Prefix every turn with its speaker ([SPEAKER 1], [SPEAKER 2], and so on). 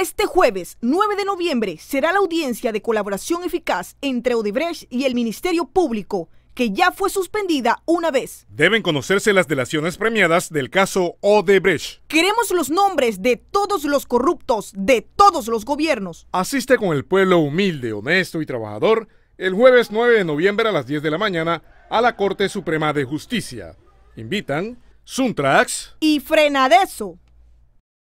[SPEAKER 1] Este jueves 9 de noviembre será la audiencia de colaboración eficaz entre Odebrecht y el Ministerio Público, que ya fue suspendida una vez.
[SPEAKER 2] Deben conocerse las delaciones premiadas del caso Odebrecht.
[SPEAKER 1] Queremos los nombres de todos los corruptos de todos los gobiernos. Asiste con
[SPEAKER 2] el pueblo humilde, honesto y
[SPEAKER 1] trabajador el jueves
[SPEAKER 2] 9 de noviembre a las 10 de la mañana a la Corte Suprema de Justicia. Invitan Suntrax y Frenadeso.